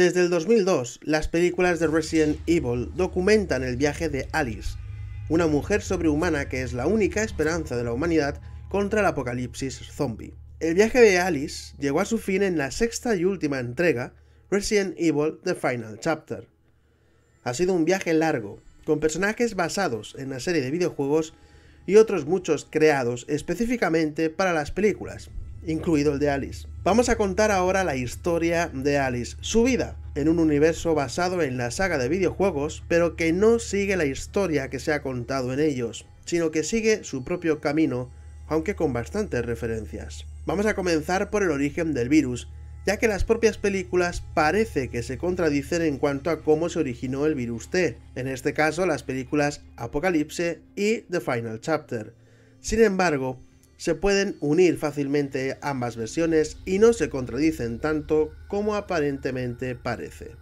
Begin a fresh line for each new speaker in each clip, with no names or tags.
Desde el 2002, las películas de Resident Evil documentan el viaje de Alice, una mujer sobrehumana que es la única esperanza de la humanidad contra el apocalipsis zombie. El viaje de Alice llegó a su fin en la sexta y última entrega, Resident Evil The Final Chapter. Ha sido un viaje largo, con personajes basados en la serie de videojuegos y otros muchos creados específicamente para las películas, incluido el de Alice. Vamos a contar ahora la historia de Alice, su vida, en un universo basado en la saga de videojuegos, pero que no sigue la historia que se ha contado en ellos, sino que sigue su propio camino, aunque con bastantes referencias. Vamos a comenzar por el origen del virus, ya que las propias películas parece que se contradicen en cuanto a cómo se originó el virus T, en este caso las películas Apocalipse y The Final Chapter. Sin embargo, se pueden unir fácilmente ambas versiones y no se contradicen tanto como aparentemente parece.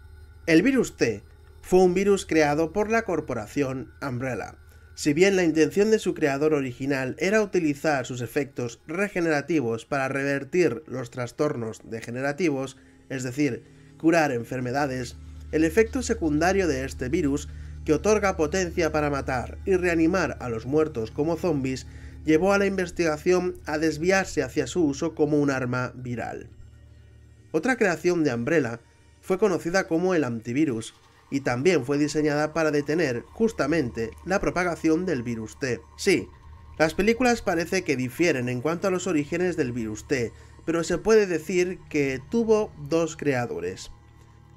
El virus T fue un virus creado por la corporación Umbrella. Si bien la intención de su creador original era utilizar sus efectos regenerativos para revertir los trastornos degenerativos, es decir, curar enfermedades, el efecto secundario de este virus, que otorga potencia para matar y reanimar a los muertos como zombies, llevó a la investigación a desviarse hacia su uso como un arma viral. Otra creación de Umbrella fue conocida como el antivirus, y también fue diseñada para detener, justamente, la propagación del virus T. Sí, las películas parece que difieren en cuanto a los orígenes del virus T, pero se puede decir que tuvo dos creadores,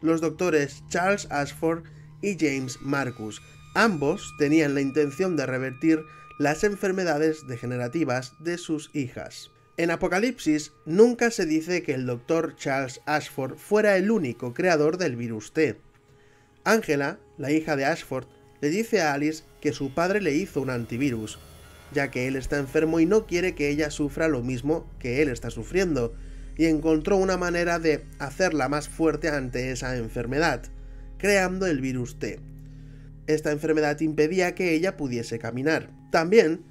los doctores Charles Ashford y James Marcus. Ambos tenían la intención de revertir las enfermedades degenerativas de sus hijas. En Apocalipsis nunca se dice que el doctor Charles Ashford fuera el único creador del virus T. Angela, la hija de Ashford, le dice a Alice que su padre le hizo un antivirus, ya que él está enfermo y no quiere que ella sufra lo mismo que él está sufriendo, y encontró una manera de hacerla más fuerte ante esa enfermedad, creando el virus T. Esta enfermedad impedía que ella pudiese caminar. También,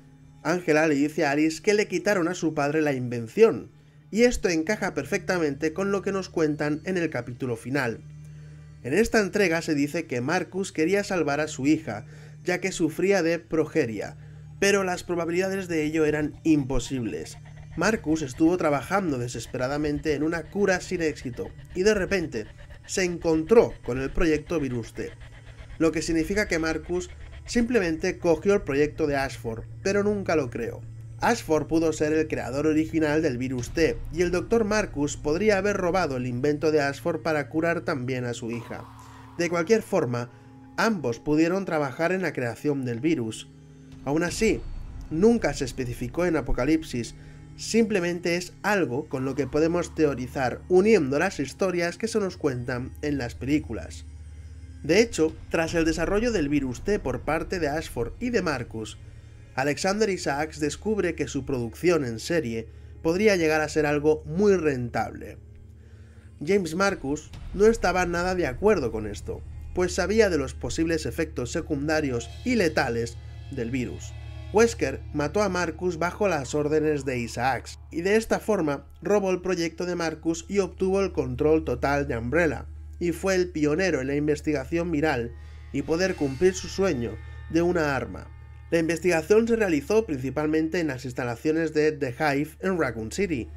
Angela le dice a Alice que le quitaron a su padre la invención, y esto encaja perfectamente con lo que nos cuentan en el capítulo final. En esta entrega se dice que Marcus quería salvar a su hija, ya que sufría de progeria, pero las probabilidades de ello eran imposibles. Marcus estuvo trabajando desesperadamente en una cura sin éxito, y de repente se encontró con el proyecto Viruste, lo que significa que Marcus Simplemente cogió el proyecto de Ashford, pero nunca lo creó. Ashford pudo ser el creador original del virus T, y el Dr. Marcus podría haber robado el invento de Ashford para curar también a su hija. De cualquier forma, ambos pudieron trabajar en la creación del virus. Aún así, nunca se especificó en Apocalipsis, simplemente es algo con lo que podemos teorizar uniendo las historias que se nos cuentan en las películas. De hecho, tras el desarrollo del virus T por parte de Ashford y de Marcus, Alexander Isaacs descubre que su producción en serie podría llegar a ser algo muy rentable. James Marcus no estaba nada de acuerdo con esto, pues sabía de los posibles efectos secundarios y letales del virus. Wesker mató a Marcus bajo las órdenes de Isaacs, y de esta forma robó el proyecto de Marcus y obtuvo el control total de Umbrella, y fue el pionero en la investigación viral y poder cumplir su sueño de una arma. La investigación se realizó principalmente en las instalaciones de The Hive en Raccoon City,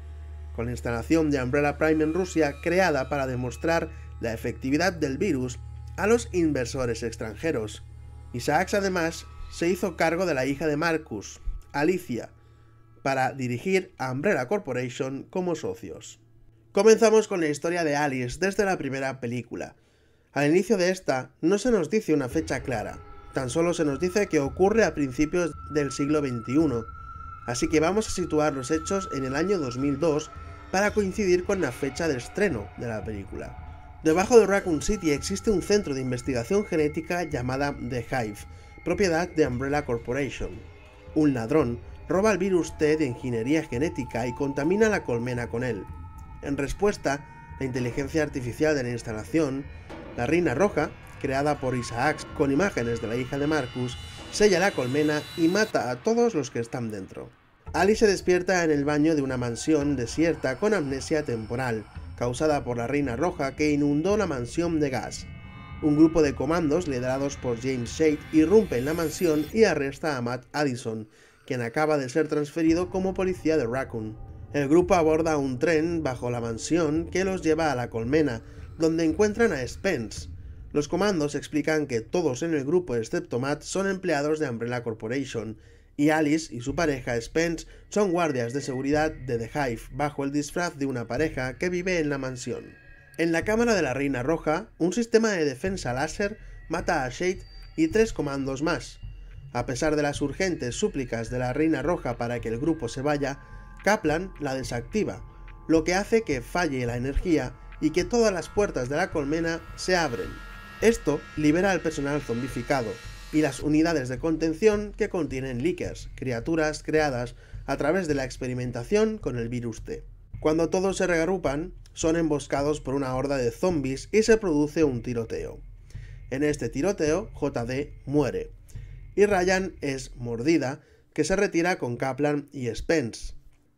con la instalación de Umbrella Prime en Rusia creada para demostrar la efectividad del virus a los inversores extranjeros. Isaacs además se hizo cargo de la hija de Marcus, Alicia, para dirigir a Umbrella Corporation como socios. Comenzamos con la historia de Alice desde la primera película. Al inicio de esta, no se nos dice una fecha clara, tan solo se nos dice que ocurre a principios del siglo XXI, así que vamos a situar los hechos en el año 2002 para coincidir con la fecha de estreno de la película. Debajo de Raccoon City existe un centro de investigación genética llamada The Hive, propiedad de Umbrella Corporation. Un ladrón roba el virus T de ingeniería genética y contamina la colmena con él. En respuesta, la inteligencia artificial de la instalación, la Reina Roja, creada por Isaacs con imágenes de la hija de Marcus, sella la colmena y mata a todos los que están dentro. Ali se despierta en el baño de una mansión desierta con amnesia temporal, causada por la Reina Roja que inundó la mansión de gas. Un grupo de comandos liderados por James Shade irrumpe en la mansión y arresta a Matt Addison, quien acaba de ser transferido como policía de Raccoon. El grupo aborda un tren bajo la mansión que los lleva a la colmena, donde encuentran a Spence. Los comandos explican que todos en el grupo excepto Matt son empleados de Umbrella Corporation, y Alice y su pareja Spence son guardias de seguridad de The Hive bajo el disfraz de una pareja que vive en la mansión. En la cámara de la Reina Roja, un sistema de defensa láser mata a Shade y tres comandos más. A pesar de las urgentes súplicas de la Reina Roja para que el grupo se vaya, Kaplan la desactiva, lo que hace que falle la energía y que todas las puertas de la colmena se abren. Esto libera al personal zombificado y las unidades de contención que contienen leakers, criaturas creadas a través de la experimentación con el virus T. Cuando todos se reagrupan, son emboscados por una horda de zombies y se produce un tiroteo. En este tiroteo, JD muere, y Ryan es mordida, que se retira con Kaplan y Spence.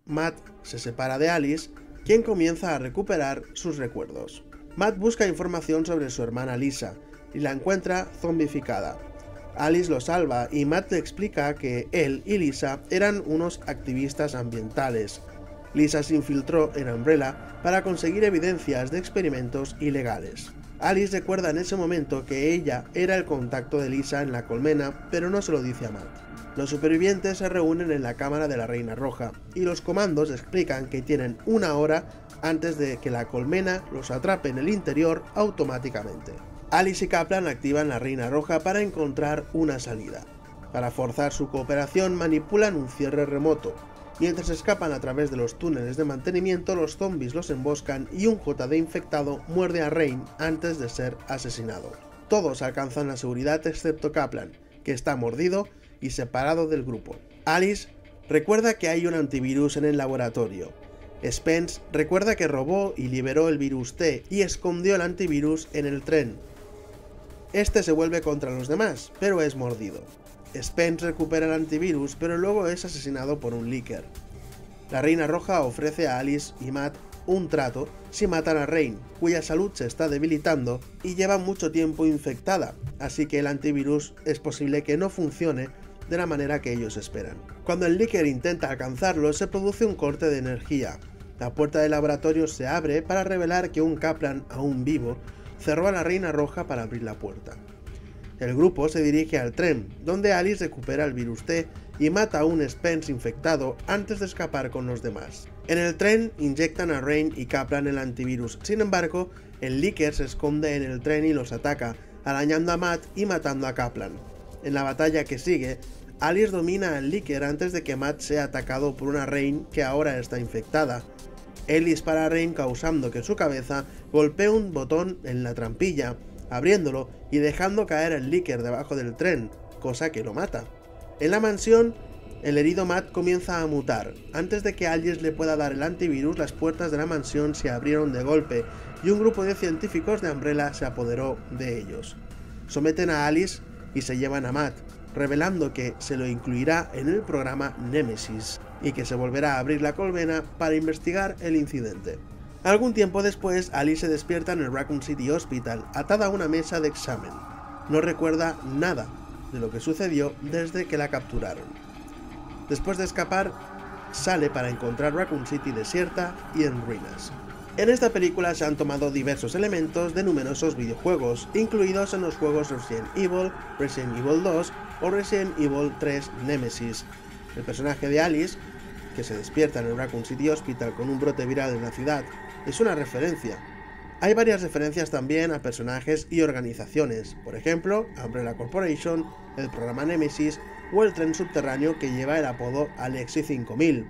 Matt se separa de Alice, quien comienza a recuperar sus recuerdos. Matt busca información sobre su hermana Lisa y la encuentra zombificada. Alice lo salva y Matt le explica que él y Lisa eran unos activistas ambientales. Lisa se infiltró en Umbrella para conseguir evidencias de experimentos ilegales. Alice recuerda en ese momento que ella era el contacto de Lisa en la colmena, pero no se lo dice a Matt. Los supervivientes se reúnen en la cámara de la Reina Roja y los comandos explican que tienen una hora antes de que la colmena los atrape en el interior automáticamente. Alice y Kaplan activan la Reina Roja para encontrar una salida. Para forzar su cooperación manipulan un cierre remoto. Mientras escapan a través de los túneles de mantenimiento, los zombies los emboscan y un JD infectado muerde a Rain antes de ser asesinado. Todos alcanzan la seguridad excepto Kaplan, que está mordido y separado del grupo. Alice recuerda que hay un antivirus en el laboratorio. Spence recuerda que robó y liberó el virus T y escondió el antivirus en el tren. Este se vuelve contra los demás, pero es mordido. Spence recupera el antivirus, pero luego es asesinado por un leaker. La Reina Roja ofrece a Alice y Matt un trato si matan a Rain, cuya salud se está debilitando y lleva mucho tiempo infectada, así que el antivirus es posible que no funcione de la manera que ellos esperan. Cuando el Licker intenta alcanzarlo, se produce un corte de energía. La puerta del laboratorio se abre para revelar que un Kaplan, aún vivo, cerró a la Reina Roja para abrir la puerta. El grupo se dirige al tren, donde Alice recupera el virus T y mata a un Spence infectado antes de escapar con los demás. En el tren inyectan a Rain y Kaplan el antivirus, sin embargo, el Licker se esconde en el tren y los ataca, arañando a Matt y matando a Kaplan. En la batalla que sigue, Alice domina el Licker antes de que Matt sea atacado por una Rain que ahora está infectada. Él dispara a Rain causando que su cabeza golpee un botón en la trampilla, abriéndolo y dejando caer el Licker debajo del tren, cosa que lo mata. En la mansión, el herido Matt comienza a mutar. Antes de que Alice le pueda dar el antivirus, las puertas de la mansión se abrieron de golpe y un grupo de científicos de Umbrella se apoderó de ellos. Someten a Alice y se llevan a Matt, revelando que se lo incluirá en el programa Nemesis y que se volverá a abrir la colmena para investigar el incidente. Algún tiempo después, Ali se despierta en el Raccoon City Hospital, atada a una mesa de examen. No recuerda nada de lo que sucedió desde que la capturaron. Después de escapar, sale para encontrar Raccoon City desierta y en ruinas. En esta película se han tomado diversos elementos de numerosos videojuegos, incluidos en los juegos Resident Evil, Resident Evil 2 o Resident Evil 3 Nemesis. El personaje de Alice, que se despierta en el Raccoon City Hospital con un brote viral en la ciudad, es una referencia. Hay varias referencias también a personajes y organizaciones, por ejemplo, Umbrella Corporation, el programa Nemesis o el tren subterráneo que lleva el apodo Alexi 5000.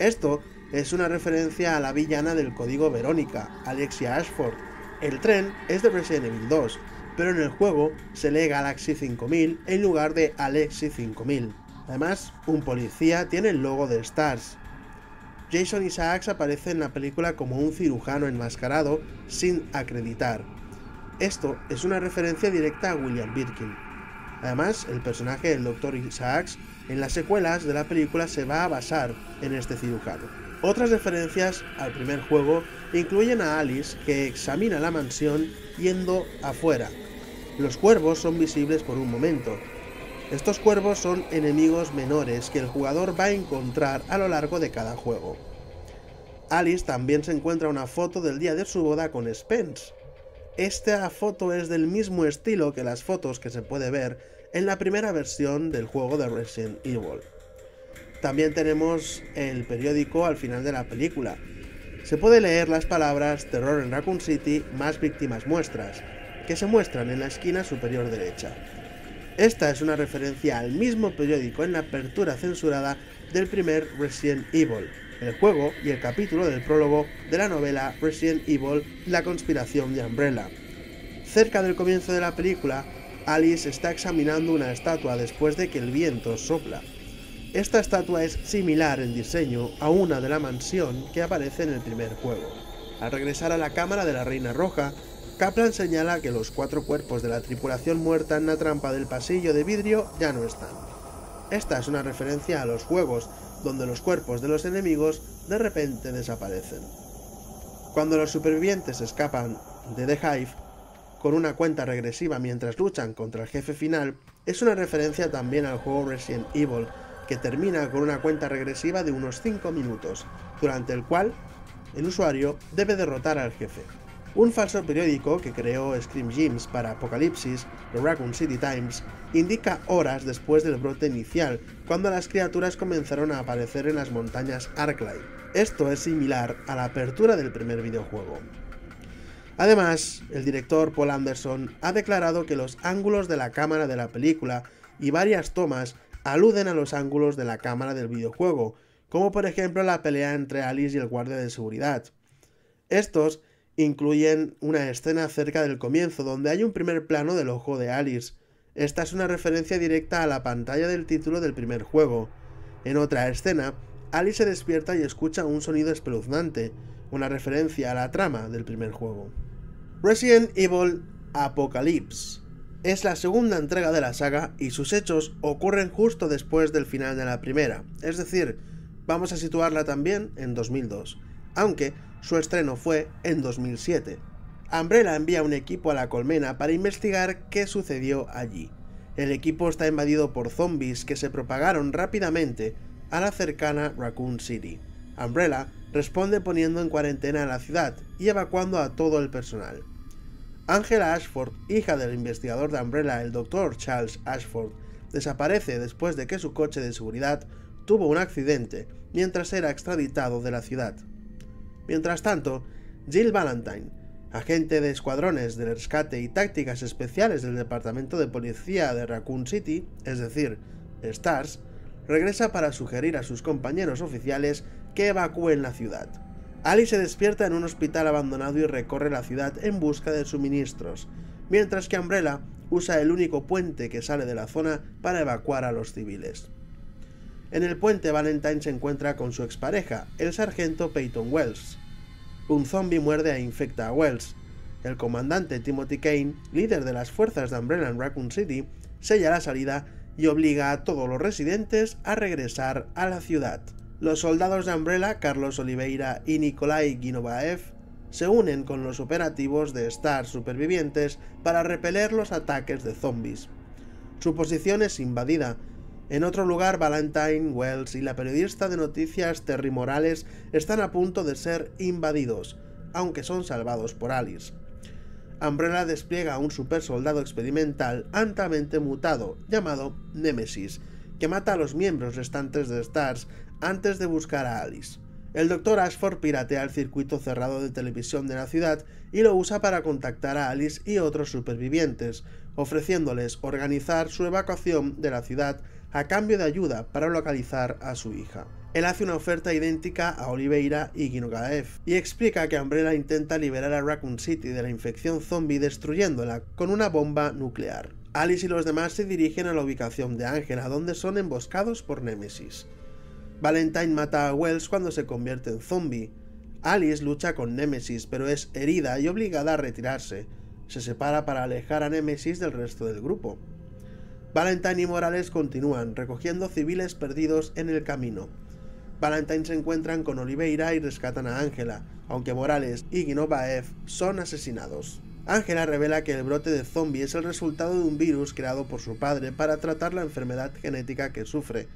Esto es una referencia a la villana del código Verónica, Alexia Ashford. El tren es de Resident Evil 2, pero en el juego se lee Galaxy 5000 en lugar de Alexi 5000. Además, un policía tiene el logo de Stars. Jason Isaacs aparece en la película como un cirujano enmascarado sin acreditar. Esto es una referencia directa a William Birkin. Además, el personaje del Dr. Isaacs en las secuelas de la película se va a basar en este cirujano. Otras referencias al primer juego incluyen a Alice que examina la mansión yendo afuera. Los cuervos son visibles por un momento. Estos cuervos son enemigos menores que el jugador va a encontrar a lo largo de cada juego. Alice también se encuentra una foto del día de su boda con Spence. Esta foto es del mismo estilo que las fotos que se puede ver en la primera versión del juego de Resident Evil. También tenemos el periódico al final de la película. Se puede leer las palabras Terror en Raccoon City más víctimas muestras, que se muestran en la esquina superior derecha. Esta es una referencia al mismo periódico en la apertura censurada del primer Resident Evil, el juego y el capítulo del prólogo de la novela Resident Evil, La conspiración de Umbrella. Cerca del comienzo de la película, Alice está examinando una estatua después de que el viento sopla. Esta estatua es similar en diseño a una de la mansión que aparece en el primer juego. Al regresar a la cámara de la Reina Roja, Kaplan señala que los cuatro cuerpos de la tripulación muerta en la trampa del pasillo de vidrio ya no están. Esta es una referencia a los juegos, donde los cuerpos de los enemigos de repente desaparecen. Cuando los supervivientes escapan de The Hive, con una cuenta regresiva mientras luchan contra el jefe final, es una referencia también al juego Resident Evil, que termina con una cuenta regresiva de unos 5 minutos, durante el cual el usuario debe derrotar al jefe. Un falso periódico que creó Scream Gems para Apocalipsis, The Raccoon City Times, indica horas después del brote inicial, cuando las criaturas comenzaron a aparecer en las montañas Arclay. Esto es similar a la apertura del primer videojuego. Además, el director Paul Anderson ha declarado que los ángulos de la cámara de la película y varias tomas aluden a los ángulos de la cámara del videojuego, como por ejemplo la pelea entre Alice y el guardia de seguridad. Estos incluyen una escena cerca del comienzo donde hay un primer plano del ojo de Alice. Esta es una referencia directa a la pantalla del título del primer juego. En otra escena, Alice se despierta y escucha un sonido espeluznante, una referencia a la trama del primer juego. Resident Evil Apocalypse es la segunda entrega de la saga y sus hechos ocurren justo después del final de la primera, es decir, vamos a situarla también en 2002, aunque su estreno fue en 2007. Umbrella envía un equipo a la colmena para investigar qué sucedió allí. El equipo está invadido por zombies que se propagaron rápidamente a la cercana Raccoon City. Umbrella responde poniendo en cuarentena a la ciudad y evacuando a todo el personal. Angela Ashford, hija del investigador de Umbrella, el Dr. Charles Ashford, desaparece después de que su coche de seguridad tuvo un accidente mientras era extraditado de la ciudad. Mientras tanto, Jill Valentine, agente de escuadrones de rescate y tácticas especiales del Departamento de Policía de Raccoon City, es decir, STARS, regresa para sugerir a sus compañeros oficiales que evacúen la ciudad. Ali se despierta en un hospital abandonado y recorre la ciudad en busca de suministros, mientras que Umbrella usa el único puente que sale de la zona para evacuar a los civiles. En el puente, Valentine se encuentra con su expareja, el sargento Peyton Wells. Un zombie muerde e infecta a Wells. El comandante Timothy Kane, líder de las fuerzas de Umbrella en Raccoon City, sella la salida y obliga a todos los residentes a regresar a la ciudad. Los soldados de Umbrella, Carlos Oliveira y Nikolai Ginovaev, se unen con los operativos de S.T.A.R.S. Supervivientes para repeler los ataques de zombies. Su posición es invadida. En otro lugar, Valentine, Wells y la periodista de noticias Terry Morales están a punto de ser invadidos, aunque son salvados por Alice. Umbrella despliega un supersoldado experimental altamente mutado llamado Nemesis, que mata a los miembros restantes de Stars antes de buscar a Alice. El doctor Ashford piratea el circuito cerrado de televisión de la ciudad y lo usa para contactar a Alice y otros supervivientes, ofreciéndoles organizar su evacuación de la ciudad a cambio de ayuda para localizar a su hija. Él hace una oferta idéntica a Oliveira y Ginogaev y explica que Umbrella intenta liberar a Raccoon City de la infección zombie destruyéndola con una bomba nuclear. Alice y los demás se dirigen a la ubicación de Ángela, donde son emboscados por Nemesis. Valentine mata a Wells cuando se convierte en zombie. Alice lucha con Nemesis, pero es herida y obligada a retirarse. Se separa para alejar a Nemesis del resto del grupo. Valentine y Morales continúan, recogiendo civiles perdidos en el camino. Valentine se encuentran con Oliveira y rescatan a Ángela, aunque Morales y Ginovaev son asesinados. Ángela revela que el brote de zombie es el resultado de un virus creado por su padre para tratar la enfermedad genética que sufre,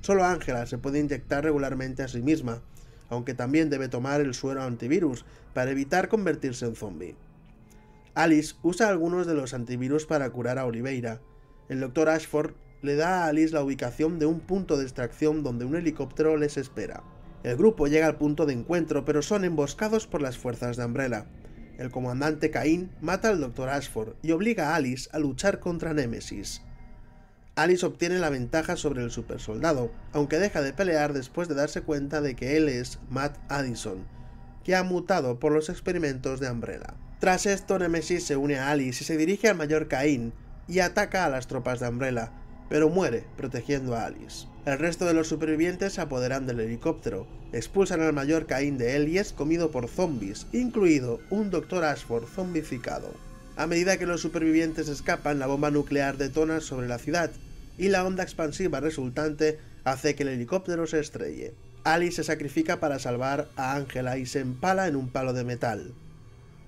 Solo Ángela se puede inyectar regularmente a sí misma, aunque también debe tomar el suero antivirus para evitar convertirse en zombie. Alice usa algunos de los antivirus para curar a Oliveira. El doctor Ashford le da a Alice la ubicación de un punto de extracción donde un helicóptero les espera. El grupo llega al punto de encuentro, pero son emboscados por las fuerzas de Umbrella. El comandante Caín mata al Dr. Ashford y obliga a Alice a luchar contra Nemesis. Alice obtiene la ventaja sobre el supersoldado, aunque deja de pelear después de darse cuenta de que él es Matt Addison, que ha mutado por los experimentos de Umbrella. Tras esto, Nemesis se une a Alice y se dirige al mayor Caín y ataca a las tropas de Umbrella, pero muere protegiendo a Alice. El resto de los supervivientes se apoderan del helicóptero, expulsan al mayor Caín de él y es comido por zombies, incluido un Dr. Ashford zombificado. A medida que los supervivientes escapan, la bomba nuclear detona sobre la ciudad y la onda expansiva resultante hace que el helicóptero se estrelle. Ali se sacrifica para salvar a Angela y se empala en un palo de metal.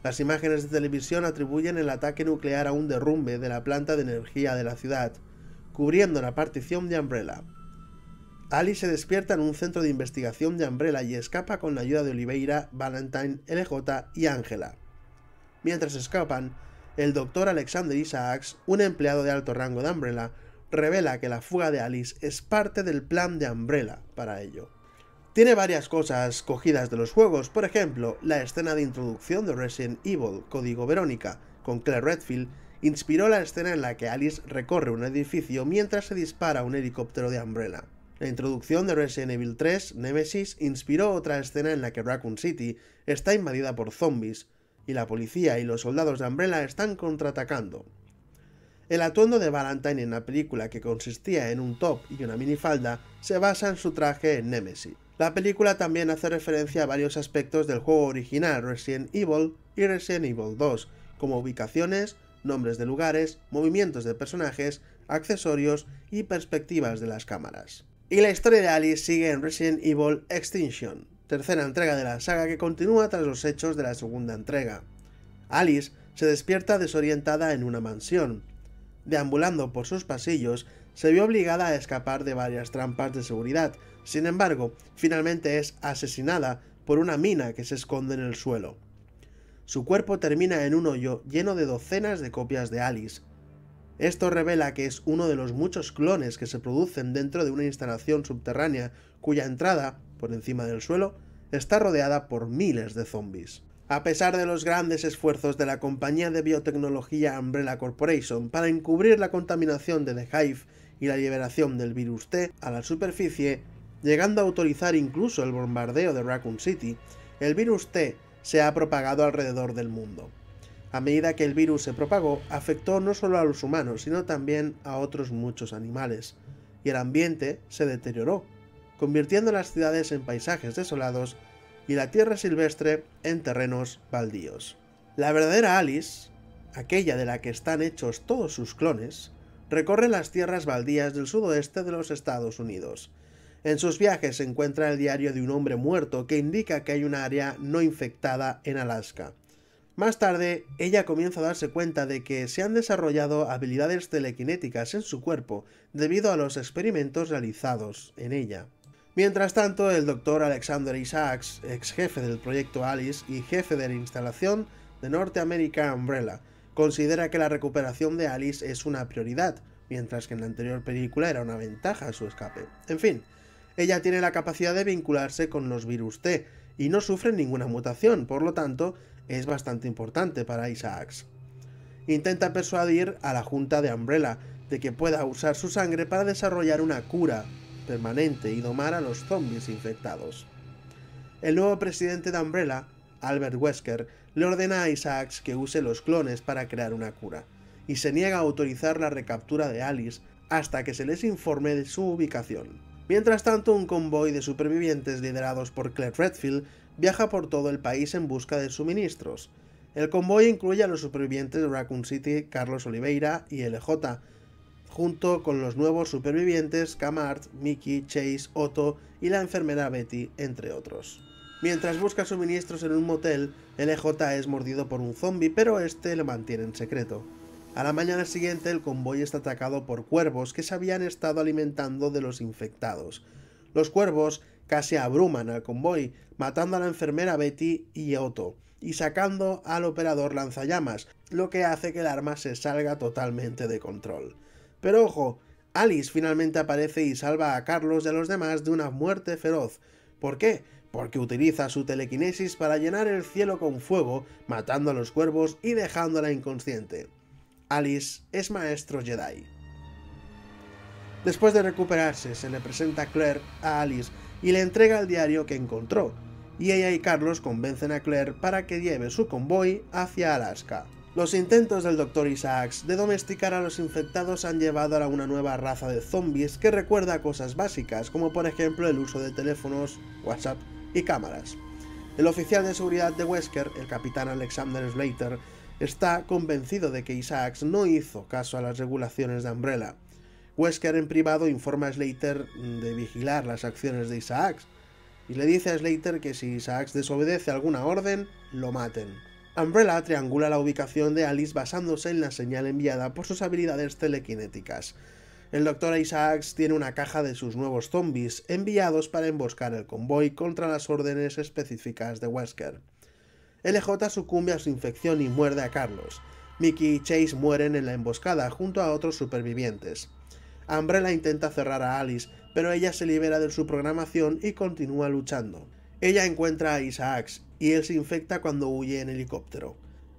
Las imágenes de televisión atribuyen el ataque nuclear a un derrumbe de la planta de energía de la ciudad, cubriendo la partición de Umbrella. Ali se despierta en un centro de investigación de Umbrella y escapa con la ayuda de Oliveira, Valentine, LJ y Angela. Mientras escapan, el doctor Alexander Isaacs, un empleado de alto rango de Umbrella, revela que la fuga de Alice es parte del plan de Umbrella para ello. Tiene varias cosas cogidas de los juegos, por ejemplo, la escena de introducción de Resident Evil, Código Verónica, con Claire Redfield, inspiró la escena en la que Alice recorre un edificio mientras se dispara un helicóptero de Umbrella. La introducción de Resident Evil 3, Nemesis, inspiró otra escena en la que Raccoon City está invadida por zombies, y la policía y los soldados de Umbrella están contraatacando. El atuendo de Valentine en la película, que consistía en un top y una minifalda, se basa en su traje en Nemesis. La película también hace referencia a varios aspectos del juego original Resident Evil y Resident Evil 2, como ubicaciones, nombres de lugares, movimientos de personajes, accesorios y perspectivas de las cámaras. Y la historia de Alice sigue en Resident Evil Extinction, tercera entrega de la saga que continúa tras los hechos de la segunda entrega. Alice se despierta desorientada en una mansión, deambulando por sus pasillos, se vio obligada a escapar de varias trampas de seguridad. Sin embargo, finalmente es asesinada por una mina que se esconde en el suelo. Su cuerpo termina en un hoyo lleno de docenas de copias de Alice. Esto revela que es uno de los muchos clones que se producen dentro de una instalación subterránea cuya entrada, por encima del suelo, está rodeada por miles de zombies. A pesar de los grandes esfuerzos de la compañía de biotecnología Umbrella Corporation para encubrir la contaminación de The Hive y la liberación del virus T a la superficie, llegando a autorizar incluso el bombardeo de Raccoon City, el virus T se ha propagado alrededor del mundo. A medida que el virus se propagó, afectó no solo a los humanos, sino también a otros muchos animales, y el ambiente se deterioró, convirtiendo las ciudades en paisajes desolados y la tierra silvestre en terrenos baldíos. La verdadera Alice, aquella de la que están hechos todos sus clones, recorre las tierras baldías del sudoeste de los Estados Unidos. En sus viajes se encuentra el diario de un hombre muerto que indica que hay un área no infectada en Alaska. Más tarde, ella comienza a darse cuenta de que se han desarrollado habilidades telequinéticas en su cuerpo debido a los experimentos realizados en ella. Mientras tanto, el doctor Alexander Isaacs, ex jefe del proyecto Alice y jefe de la instalación de Norteamérica Umbrella, considera que la recuperación de Alice es una prioridad, mientras que en la anterior película era una ventaja su escape. En fin, ella tiene la capacidad de vincularse con los virus T y no sufre ninguna mutación, por lo tanto, es bastante importante para Isaacs. Intenta persuadir a la Junta de Umbrella de que pueda usar su sangre para desarrollar una cura permanente y domar a los zombies infectados. El nuevo presidente de Umbrella, Albert Wesker, le ordena a Isaacs que use los clones para crear una cura, y se niega a autorizar la recaptura de Alice hasta que se les informe de su ubicación. Mientras tanto, un convoy de supervivientes liderados por Claire Redfield viaja por todo el país en busca de suministros. El convoy incluye a los supervivientes de Raccoon City, Carlos Oliveira y LJ, junto con los nuevos supervivientes Camart, Mickey, Chase, Otto y la enfermera Betty, entre otros. Mientras busca suministros en un motel, LJ e es mordido por un zombie, pero este lo mantiene en secreto. A la mañana siguiente, el convoy está atacado por cuervos que se habían estado alimentando de los infectados. Los cuervos casi abruman al convoy, matando a la enfermera Betty y Otto, y sacando al operador lanzallamas, lo que hace que el arma se salga totalmente de control. Pero ojo, Alice finalmente aparece y salva a Carlos y a los demás de una muerte feroz. ¿Por qué? Porque utiliza su telequinesis para llenar el cielo con fuego, matando a los cuervos y dejándola inconsciente. Alice es maestro Jedi. Después de recuperarse, se le presenta Claire a Alice y le entrega el diario que encontró, y ella y Carlos convencen a Claire para que lleve su convoy hacia Alaska. Los intentos del Dr. Isaacs de domesticar a los infectados han llevado a una nueva raza de zombies que recuerda cosas básicas, como por ejemplo el uso de teléfonos, WhatsApp y cámaras. El oficial de seguridad de Wesker, el capitán Alexander Slater, está convencido de que Isaacs no hizo caso a las regulaciones de Umbrella. Wesker en privado informa a Slater de vigilar las acciones de Isaacs y le dice a Slater que si Isaacs desobedece alguna orden, lo maten. Umbrella triangula la ubicación de Alice basándose en la señal enviada por sus habilidades telequinéticas. El Dr. Isaacs tiene una caja de sus nuevos zombies, enviados para emboscar el convoy contra las órdenes específicas de Wesker. LJ sucumbe a su infección y muerde a Carlos. Mickey y Chase mueren en la emboscada junto a otros supervivientes. Umbrella intenta cerrar a Alice, pero ella se libera de su programación y continúa luchando. Ella encuentra a Isaacs y él se infecta cuando huye en helicóptero.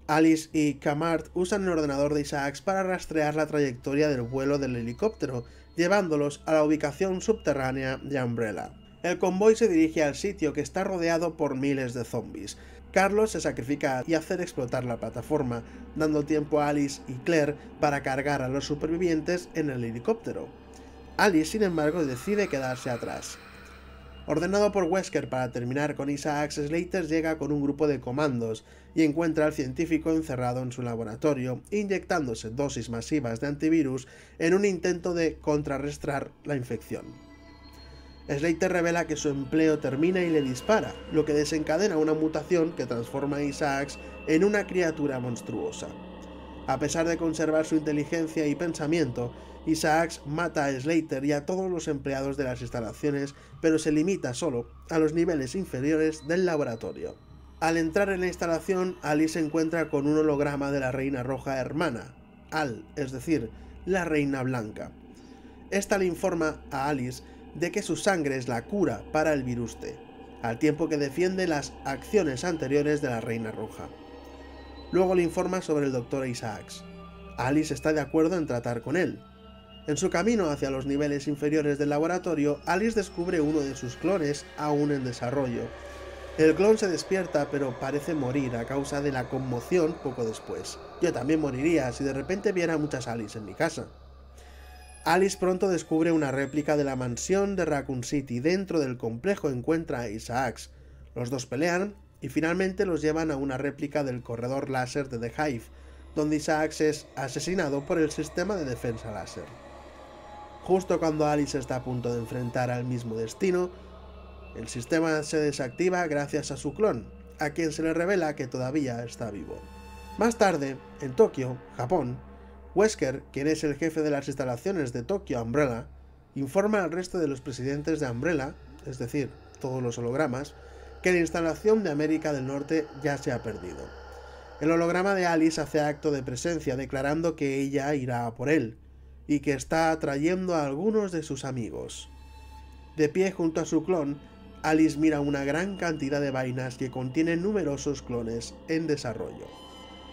Alice y Camart usan el ordenador de Isaacs para rastrear la trayectoria del vuelo del helicóptero, llevándolos a la ubicación subterránea de Umbrella. El convoy se dirige al sitio que está rodeado por miles de zombies. Carlos se sacrifica y hace explotar la plataforma, dando tiempo a Alice y Claire para cargar a los supervivientes en el helicóptero. Alice, sin embargo, decide quedarse atrás. Ordenado por Wesker para terminar con Isaacs, Slater llega con un grupo de comandos y encuentra al científico encerrado en su laboratorio, inyectándose dosis masivas de antivirus en un intento de contrarrestar la infección. Slater revela que su empleo termina y le dispara, lo que desencadena una mutación que transforma a Isaacs en una criatura monstruosa. A pesar de conservar su inteligencia y pensamiento, Isaacs mata a Slater y a todos los empleados de las instalaciones, pero se limita solo a los niveles inferiores del laboratorio. Al entrar en la instalación, Alice se encuentra con un holograma de la Reina Roja Hermana, Al, es decir, la Reina Blanca. Esta le informa a Alice de que su sangre es la cura para el virus T, al tiempo que defiende las acciones anteriores de la Reina Roja. Luego le informa sobre el doctor Isaacs. Alice está de acuerdo en tratar con él. En su camino hacia los niveles inferiores del laboratorio, Alice descubre uno de sus clones aún en desarrollo. El clon se despierta pero parece morir a causa de la conmoción poco después. Yo también moriría si de repente viera muchas Alice en mi casa. Alice pronto descubre una réplica de la mansión de Raccoon City. Dentro del complejo encuentra a Isaacs. Los dos pelean y finalmente los llevan a una réplica del corredor láser de The Hive, donde Isaacs es asesinado por el sistema de defensa láser. Justo cuando Alice está a punto de enfrentar al mismo destino, el sistema se desactiva gracias a su clon, a quien se le revela que todavía está vivo. Más tarde, en Tokio, Japón, Wesker, quien es el jefe de las instalaciones de Tokio Umbrella, informa al resto de los presidentes de Umbrella, es decir, todos los hologramas, que la instalación de América del Norte ya se ha perdido. El holograma de Alice hace acto de presencia, declarando que ella irá por él, y que está atrayendo a algunos de sus amigos. De pie junto a su clon, Alice mira una gran cantidad de vainas que contienen numerosos clones en desarrollo.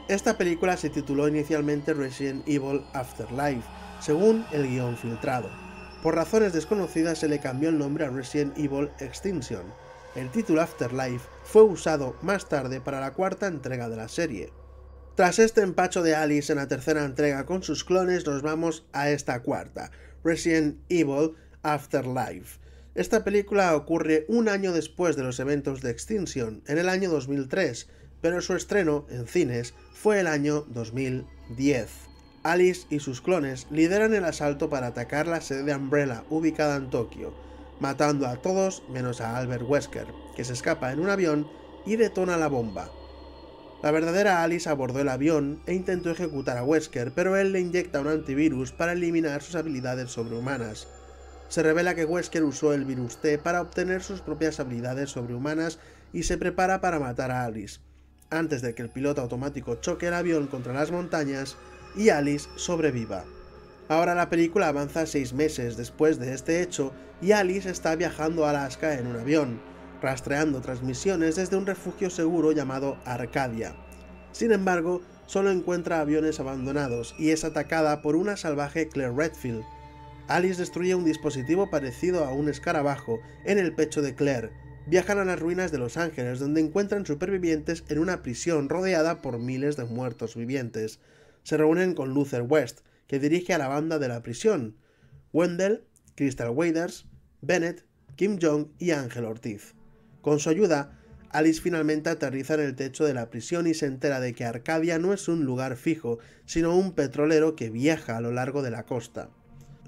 Esta película se tituló inicialmente Resident Evil Afterlife, según el guión filtrado. Por razones desconocidas se le cambió el nombre a Resident Evil Extinction, el título Afterlife fue usado más tarde para la cuarta entrega de la serie. Tras este empacho de Alice en la tercera entrega con sus clones, nos vamos a esta cuarta, Resident Evil Afterlife. Esta película ocurre un año después de los eventos de Extinction, en el año 2003, pero su estreno en cines fue el año 2010. Alice y sus clones lideran el asalto para atacar la sede de Umbrella, ubicada en Tokio matando a todos menos a Albert Wesker, que se escapa en un avión y detona la bomba. La verdadera Alice abordó el avión e intentó ejecutar a Wesker, pero él le inyecta un antivirus para eliminar sus habilidades sobrehumanas. Se revela que Wesker usó el virus T para obtener sus propias habilidades sobrehumanas y se prepara para matar a Alice, antes de que el piloto automático choque el avión contra las montañas y Alice sobreviva. Ahora la película avanza seis meses después de este hecho y Alice está viajando a Alaska en un avión, rastreando transmisiones desde un refugio seguro llamado Arcadia. Sin embargo, solo encuentra aviones abandonados y es atacada por una salvaje Claire Redfield. Alice destruye un dispositivo parecido a un escarabajo en el pecho de Claire. Viajan a las ruinas de Los Ángeles donde encuentran supervivientes en una prisión rodeada por miles de muertos vivientes. Se reúnen con Luther West, que dirige a la banda de la prisión, Wendell, Crystal Waders, Bennett, Kim Jong y Ángel Ortiz. Con su ayuda, Alice finalmente aterriza en el techo de la prisión y se entera de que Arcadia no es un lugar fijo, sino un petrolero que viaja a lo largo de la costa.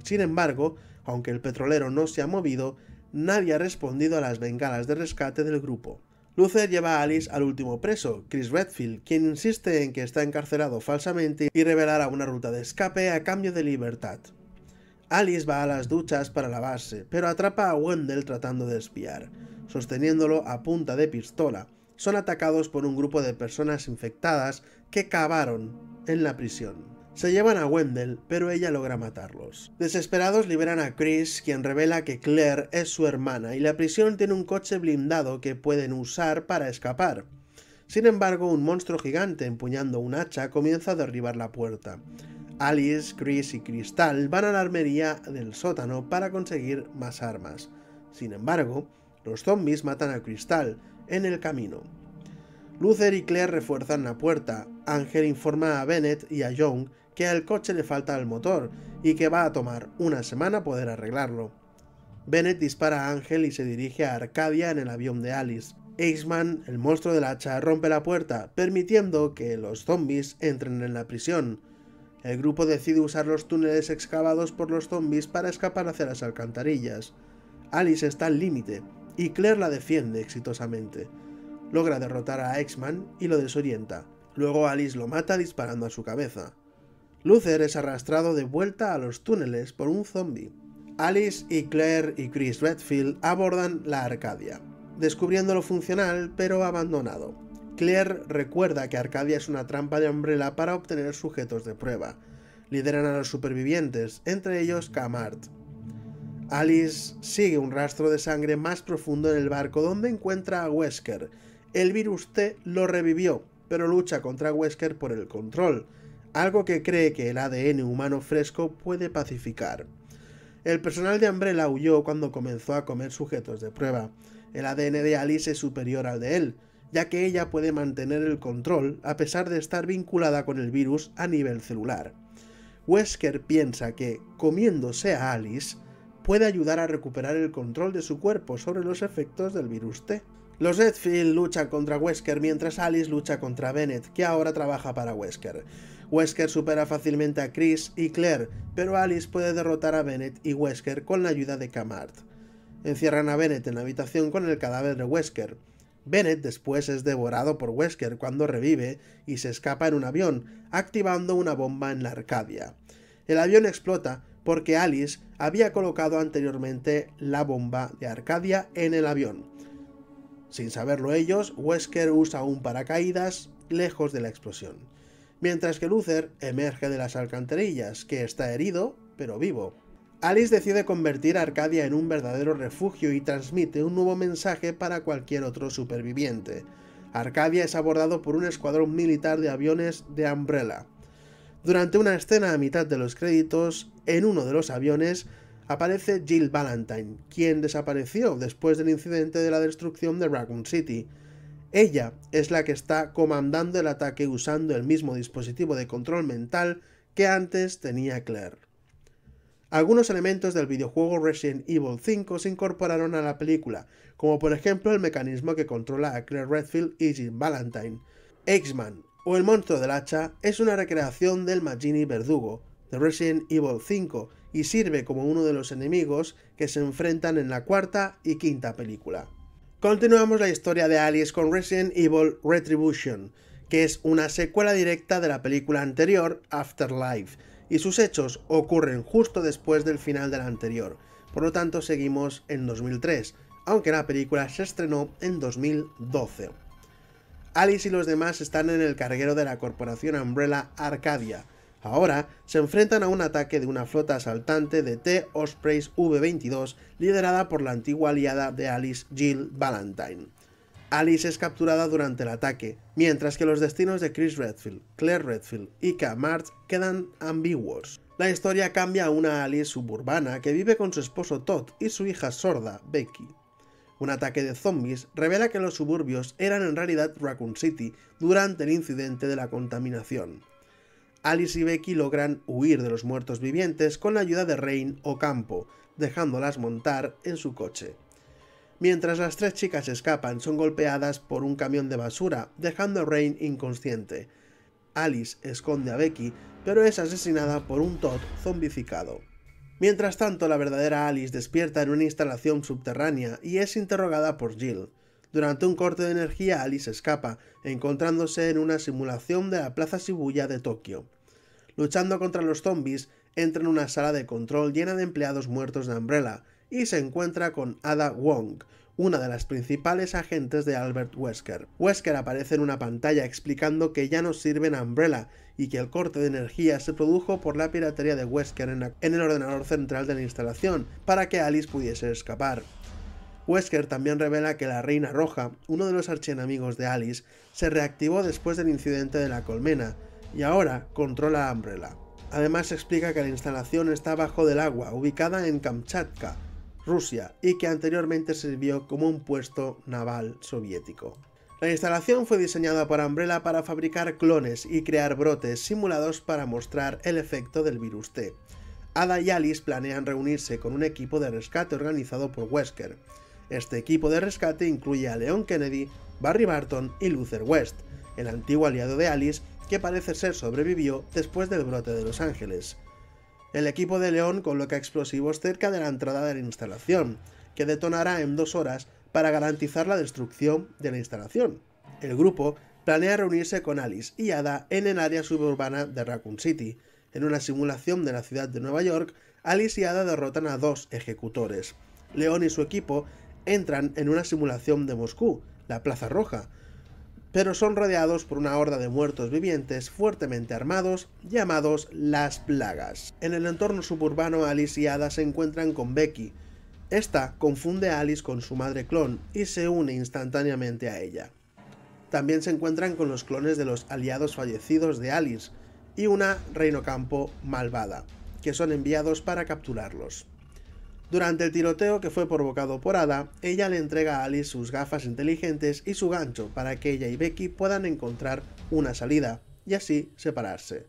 Sin embargo, aunque el petrolero no se ha movido, nadie ha respondido a las bengalas de rescate del grupo. Luther lleva a Alice al último preso, Chris Redfield, quien insiste en que está encarcelado falsamente y revelará una ruta de escape a cambio de libertad. Alice va a las duchas para lavarse, pero atrapa a Wendell tratando de espiar, sosteniéndolo a punta de pistola. Son atacados por un grupo de personas infectadas que cavaron en la prisión. Se llevan a Wendell, pero ella logra matarlos. Desesperados liberan a Chris, quien revela que Claire es su hermana y la prisión tiene un coche blindado que pueden usar para escapar. Sin embargo, un monstruo gigante empuñando un hacha comienza a derribar la puerta. Alice, Chris y Crystal van a la armería del sótano para conseguir más armas. Sin embargo, los zombies matan a Crystal en el camino. Luther y Claire refuerzan la puerta, Ángel informa a Bennett y a Young que al coche le falta el motor y que va a tomar una semana poder arreglarlo. Bennett dispara a Ángel y se dirige a Arcadia en el avión de Alice. X-Man, el monstruo del hacha, rompe la puerta, permitiendo que los zombies entren en la prisión. El grupo decide usar los túneles excavados por los zombies para escapar hacia las alcantarillas. Alice está al límite, y Claire la defiende exitosamente. Logra derrotar a X-Man y lo desorienta. Luego Alice lo mata disparando a su cabeza. Luther es arrastrado de vuelta a los túneles por un zombie. Alice y Claire y Chris Redfield abordan la Arcadia, descubriendo lo funcional pero abandonado. Claire recuerda que Arcadia es una trampa de Umbrella para obtener sujetos de prueba. Lideran a los supervivientes, entre ellos Camart. Alice sigue un rastro de sangre más profundo en el barco donde encuentra a Wesker. El virus T lo revivió, pero lucha contra Wesker por el control, algo que cree que el ADN humano fresco puede pacificar. El personal de Umbrella huyó cuando comenzó a comer sujetos de prueba. El ADN de Alice es superior al de él, ya que ella puede mantener el control a pesar de estar vinculada con el virus a nivel celular. Wesker piensa que, comiéndose a Alice, puede ayudar a recuperar el control de su cuerpo sobre los efectos del virus T. Los Redfield luchan contra Wesker mientras Alice lucha contra Bennett, que ahora trabaja para Wesker. Wesker supera fácilmente a Chris y Claire, pero Alice puede derrotar a Bennett y Wesker con la ayuda de Camart. Encierran a Bennett en la habitación con el cadáver de Wesker. Bennett después es devorado por Wesker cuando revive y se escapa en un avión, activando una bomba en la Arcadia. El avión explota porque Alice había colocado anteriormente la bomba de Arcadia en el avión. Sin saberlo ellos, Wesker usa un paracaídas lejos de la explosión mientras que Luther emerge de las alcantarillas, que está herido, pero vivo. Alice decide convertir a Arcadia en un verdadero refugio y transmite un nuevo mensaje para cualquier otro superviviente. Arcadia es abordado por un escuadrón militar de aviones de Umbrella. Durante una escena a mitad de los créditos, en uno de los aviones, aparece Jill Valentine, quien desapareció después del incidente de la destrucción de Raccoon City. Ella es la que está comandando el ataque usando el mismo dispositivo de control mental que antes tenía Claire. Algunos elementos del videojuego Resident Evil 5 se incorporaron a la película, como por ejemplo el mecanismo que controla a Claire Redfield y Jim Valentine. X-Man o el monstruo del hacha es una recreación del Magini Verdugo de Resident Evil 5 y sirve como uno de los enemigos que se enfrentan en la cuarta y quinta película. Continuamos la historia de Alice con Resident Evil Retribution, que es una secuela directa de la película anterior, Afterlife, y sus hechos ocurren justo después del final de la anterior, por lo tanto seguimos en 2003, aunque la película se estrenó en 2012. Alice y los demás están en el carguero de la corporación Umbrella Arcadia, Ahora se enfrentan a un ataque de una flota asaltante de T. Ospreys V-22 liderada por la antigua aliada de Alice Jill Valentine. Alice es capturada durante el ataque, mientras que los destinos de Chris Redfield, Claire Redfield y K. March quedan ambiguos. La historia cambia a una Alice suburbana que vive con su esposo Todd y su hija sorda, Becky. Un ataque de zombies revela que los suburbios eran en realidad Raccoon City durante el incidente de la contaminación. Alice y Becky logran huir de los muertos vivientes con la ayuda de Rain o Campo, dejándolas montar en su coche. Mientras las tres chicas escapan, son golpeadas por un camión de basura, dejando a Rain inconsciente. Alice esconde a Becky, pero es asesinada por un Todd zombificado. Mientras tanto, la verdadera Alice despierta en una instalación subterránea y es interrogada por Jill. Durante un corte de energía, Alice escapa, encontrándose en una simulación de la Plaza Shibuya de Tokio. Luchando contra los zombies, entra en una sala de control llena de empleados muertos de Umbrella y se encuentra con Ada Wong, una de las principales agentes de Albert Wesker. Wesker aparece en una pantalla explicando que ya no sirven a Umbrella y que el corte de energía se produjo por la piratería de Wesker en, el ordenador central de la instalación, para que Alice pudiese escapar. Wesker también revela que la Reina Roja, uno de los archienemigos de Alice, se reactivó después del incidente de la colmena y ahora controla a Umbrella. Además explica que la instalación está bajo del agua, ubicada en Kamchatka, Rusia, y que anteriormente sirvió como un puesto naval soviético. La instalación fue diseñada por Umbrella para fabricar clones y crear brotes simulados para mostrar el efecto del virus T. Ada y Alice planean reunirse con un equipo de rescate organizado por Wesker. Este equipo de rescate incluye a Leon Kennedy, Barry Barton y Luther West, el antiguo aliado de Alice que parece ser sobrevivió después del brote de Los Ángeles. El equipo de León coloca explosivos cerca de la entrada de la instalación, que detonará en dos horas para garantizar la destrucción de la instalación. El grupo planea reunirse con Alice y Ada en el área suburbana de Raccoon City. En una simulación de la ciudad de Nueva York, Alice y Ada derrotan a dos ejecutores. León y su equipo entran en una simulación de Moscú, la Plaza Roja, pero son rodeados por una horda de muertos vivientes fuertemente armados llamados las plagas. En el entorno suburbano Alice y Ada se encuentran con Becky. Esta confunde a Alice con su madre clon y se une instantáneamente a ella. También se encuentran con los clones de los aliados fallecidos de Alice y una Reino Campo malvada, que son enviados para capturarlos. Durante el tiroteo que fue provocado por Ada, ella le entrega a Alice sus gafas inteligentes y su gancho para que ella y Becky puedan encontrar una salida y así separarse.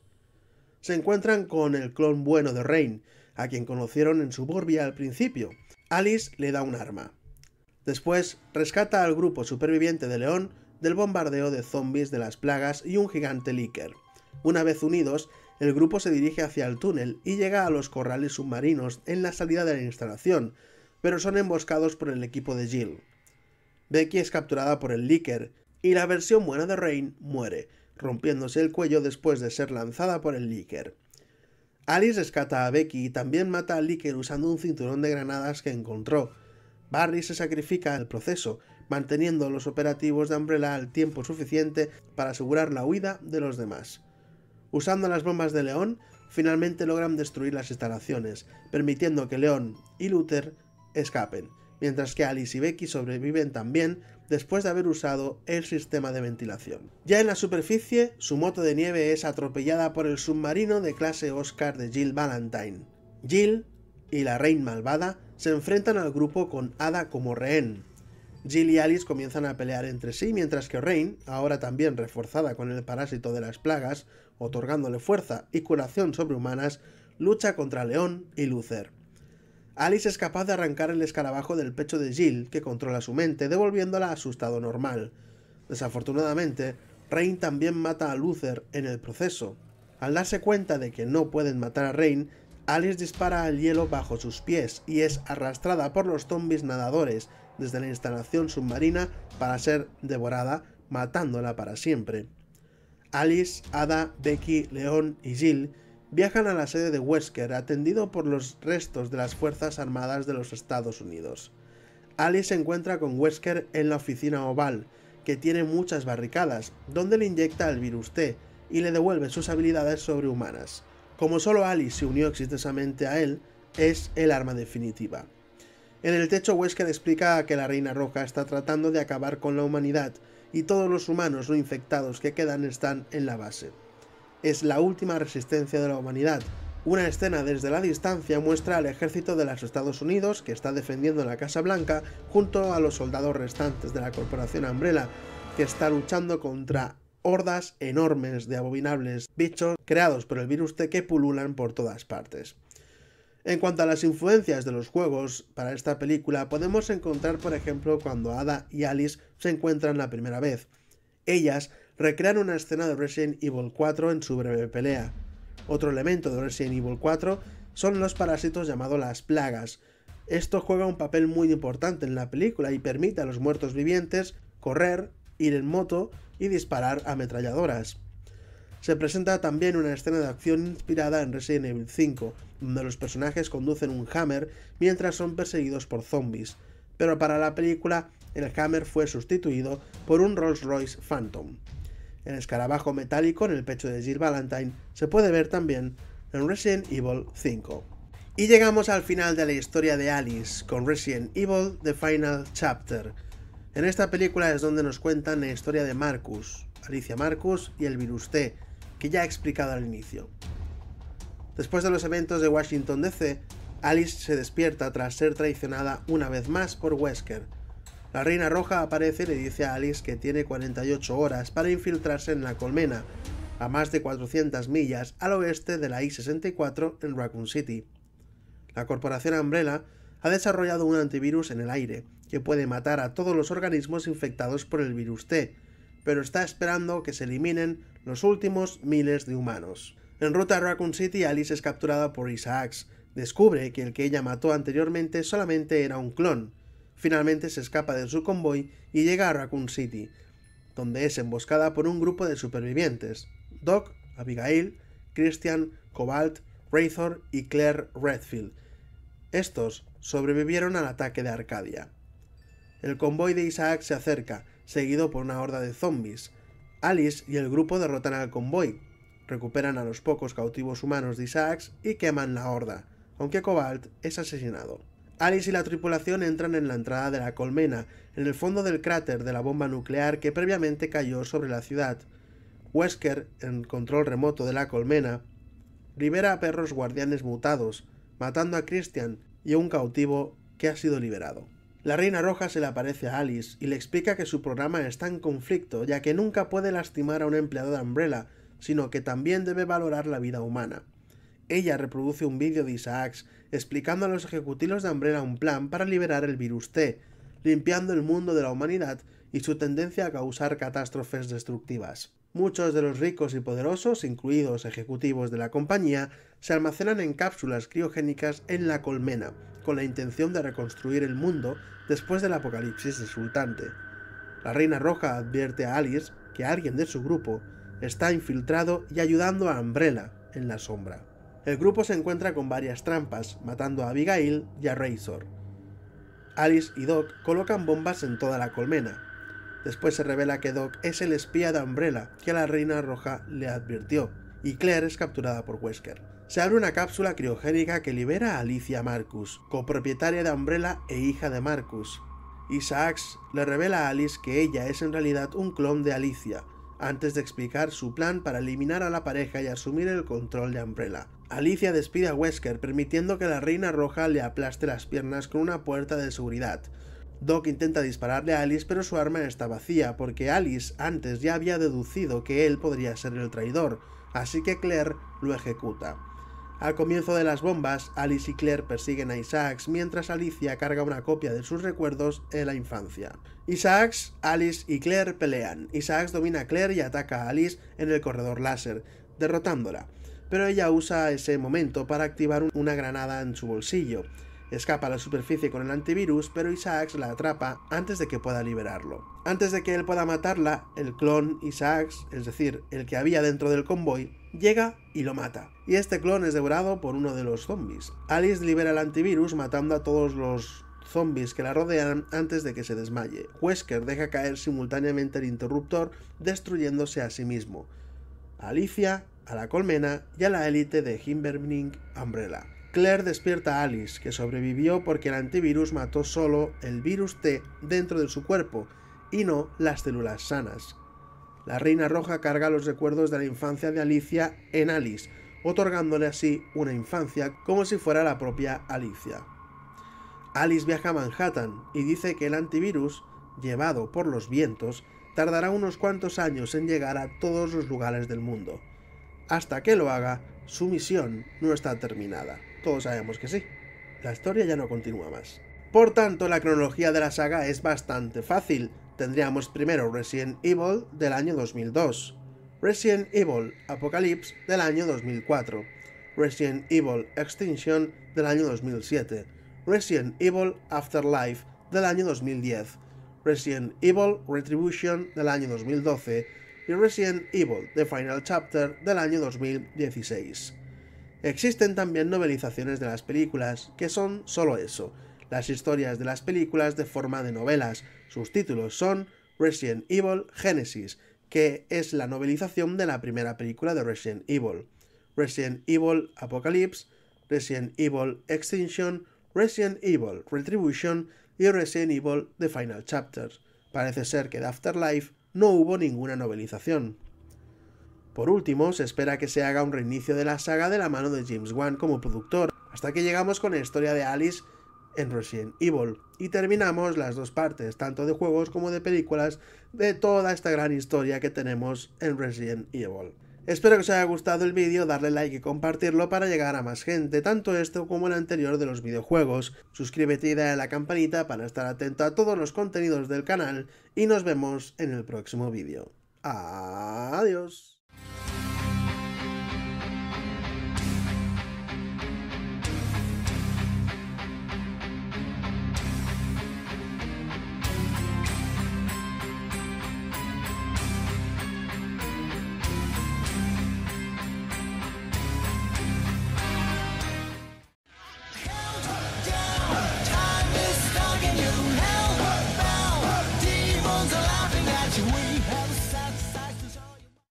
Se encuentran con el clon bueno de Rain, a quien conocieron en Suburbia al principio. Alice le da un arma. Después, rescata al grupo superviviente de León del bombardeo de zombies de las plagas y un gigante Licker. Una vez unidos, el grupo se dirige hacia el túnel y llega a los corrales submarinos en la salida de la instalación, pero son emboscados por el equipo de Jill. Becky es capturada por el Licker y la versión buena de Rain muere, rompiéndose el cuello después de ser lanzada por el Licker. Alice rescata a Becky y también mata al Licker usando un cinturón de granadas que encontró. Barry se sacrifica el proceso, manteniendo los operativos de Umbrella al tiempo suficiente para asegurar la huida de los demás. Usando las bombas de León, finalmente logran destruir las instalaciones, permitiendo que León y Luther escapen, mientras que Alice y Becky sobreviven también después de haber usado el sistema de ventilación. Ya en la superficie, su moto de nieve es atropellada por el submarino de clase Oscar de Jill Valentine. Jill y la Reina Malvada se enfrentan al grupo con Ada como rehén. Jill y Alice comienzan a pelear entre sí, mientras que Rain, ahora también reforzada con el parásito de las plagas, otorgándole fuerza y curación sobrehumanas, lucha contra León y Lucer. Alice es capaz de arrancar el escarabajo del pecho de Jill, que controla su mente, devolviéndola a su estado normal. Desafortunadamente, Rain también mata a Luther en el proceso. Al darse cuenta de que no pueden matar a Rain, Alice dispara al hielo bajo sus pies y es arrastrada por los zombies nadadores desde la instalación submarina para ser devorada, matándola para siempre. Alice, Ada, Becky, León y Jill viajan a la sede de Wesker atendido por los restos de las Fuerzas Armadas de los Estados Unidos. Alice se encuentra con Wesker en la oficina oval, que tiene muchas barricadas, donde le inyecta el virus T y le devuelve sus habilidades sobrehumanas. Como solo Alice se unió exitosamente a él, es el arma definitiva. En el techo Wesker explica que la Reina Roja está tratando de acabar con la humanidad y todos los humanos no infectados que quedan están en la base. Es la última resistencia de la humanidad. Una escena desde la distancia muestra al ejército de los Estados Unidos que está defendiendo la Casa Blanca junto a los soldados restantes de la Corporación Umbrella que está luchando contra hordas enormes de abominables bichos creados por el virus T que pululan por todas partes. En cuanto a las influencias de los juegos para esta película, podemos encontrar por ejemplo cuando Ada y Alice se encuentran la primera vez. Ellas recrean una escena de Resident Evil 4 en su breve pelea. Otro elemento de Resident Evil 4 son los parásitos llamados las plagas. Esto juega un papel muy importante en la película y permite a los muertos vivientes correr, ir en moto y disparar ametralladoras. Se presenta también una escena de acción inspirada en Resident Evil 5, donde los personajes conducen un hammer mientras son perseguidos por zombies, pero para la película el Hammer fue sustituido por un Rolls-Royce Phantom. El escarabajo metálico en el pecho de Jill Valentine se puede ver también en Resident Evil 5. Y llegamos al final de la historia de Alice con Resident Evil The Final Chapter. En esta película es donde nos cuentan la historia de Marcus, Alicia Marcus y el virus T, que ya he explicado al inicio. Después de los eventos de Washington DC, Alice se despierta tras ser traicionada una vez más por Wesker, la Reina Roja aparece y le dice a Alice que tiene 48 horas para infiltrarse en la colmena, a más de 400 millas al oeste de la I-64 en Raccoon City. La corporación Umbrella ha desarrollado un antivirus en el aire, que puede matar a todos los organismos infectados por el virus T, pero está esperando que se eliminen los últimos miles de humanos. En ruta a Raccoon City, Alice es capturada por Isaacs. Descubre que el que ella mató anteriormente solamente era un clon, finalmente se escapa de su convoy y llega a Raccoon City, donde es emboscada por un grupo de supervivientes, Doc, Abigail, Christian, Cobalt, Raythor y Claire Redfield. Estos sobrevivieron al ataque de Arcadia. El convoy de Isaac se acerca, seguido por una horda de zombies. Alice y el grupo derrotan al convoy, recuperan a los pocos cautivos humanos de Isaac y queman la horda, aunque Cobalt es asesinado. Alice y la tripulación entran en la entrada de la colmena, en el fondo del cráter de la bomba nuclear que previamente cayó sobre la ciudad. Wesker, en control remoto de la colmena, libera a perros guardianes mutados, matando a Christian y a un cautivo que ha sido liberado. La Reina Roja se le aparece a Alice y le explica que su programa está en conflicto, ya que nunca puede lastimar a un empleado de Umbrella, sino que también debe valorar la vida humana. Ella reproduce un vídeo de Isaacs explicando a los ejecutivos de Umbrella un plan para liberar el virus T, limpiando el mundo de la humanidad y su tendencia a causar catástrofes destructivas. Muchos de los ricos y poderosos, incluidos ejecutivos de la compañía, se almacenan en cápsulas criogénicas en la colmena, con la intención de reconstruir el mundo después del apocalipsis resultante. La Reina Roja advierte a Alice que alguien de su grupo está infiltrado y ayudando a Umbrella en la sombra el grupo se encuentra con varias trampas, matando a Abigail y a Razor. Alice y Doc colocan bombas en toda la colmena. Después se revela que Doc es el espía de Umbrella que a la Reina Roja le advirtió, y Claire es capturada por Wesker. Se abre una cápsula criogénica que libera a Alicia Marcus, copropietaria de Umbrella e hija de Marcus. Isaacs le revela a Alice que ella es en realidad un clon de Alicia, antes de explicar su plan para eliminar a la pareja y asumir el control de Umbrella. Alicia despide a Wesker permitiendo que la Reina Roja le aplaste las piernas con una puerta de seguridad. Doc intenta dispararle a Alice pero su arma está vacía porque Alice antes ya había deducido que él podría ser el traidor, así que Claire lo ejecuta. Al comienzo de las bombas, Alice y Claire persiguen a Isaacs mientras Alicia carga una copia de sus recuerdos en la infancia. Isaacs, Alice y Claire pelean. Isaacs domina a Claire y ataca a Alice en el corredor láser, derrotándola pero ella usa ese momento para activar una granada en su bolsillo. Escapa a la superficie con el antivirus, pero Isaacs la atrapa antes de que pueda liberarlo. Antes de que él pueda matarla, el clon Isaacs, es decir, el que había dentro del convoy, llega y lo mata. Y este clon es devorado por uno de los zombies. Alice libera el antivirus matando a todos los zombies que la rodean antes de que se desmaye. Wesker deja caer simultáneamente el interruptor, destruyéndose a sí mismo. Alicia a la colmena y a la élite de Himberning Umbrella. Claire despierta a Alice, que sobrevivió porque el antivirus mató solo el virus T dentro de su cuerpo y no las células sanas. La Reina Roja carga los recuerdos de la infancia de Alicia en Alice, otorgándole así una infancia como si fuera la propia Alicia. Alice viaja a Manhattan y dice que el antivirus, llevado por los vientos, tardará unos cuantos años en llegar a todos los lugares del mundo. Hasta que lo haga, su misión no está terminada. Todos sabemos que sí. La historia ya no continúa más. Por tanto, la cronología de la saga es bastante fácil. Tendríamos primero Resident Evil del año 2002, Resident Evil Apocalypse del año 2004, Resident Evil Extinction del año 2007, Resident Evil Afterlife del año 2010, Resident Evil Retribution del año 2012, y Resident Evil The Final Chapter del año 2016. Existen también novelizaciones de las películas, que son solo eso, las historias de las películas de forma de novelas. Sus títulos son Resident Evil Genesis, que es la novelización de la primera película de Resident Evil, Resident Evil Apocalypse, Resident Evil Extinction, Resident Evil Retribution y Resident Evil The Final Chapter. Parece ser que Afterlife no hubo ninguna novelización. Por último, se espera que se haga un reinicio de la saga de la mano de James Wan como productor, hasta que llegamos con la historia de Alice en Resident Evil, y terminamos las dos partes, tanto de juegos como de películas, de toda esta gran historia que tenemos en Resident Evil. Espero que os haya gustado el vídeo, darle like y compartirlo para llegar a más gente, tanto esto como el anterior de los videojuegos. Suscríbete y dale a la campanita para estar atento a todos los contenidos del canal y nos vemos en el próximo vídeo. Adiós.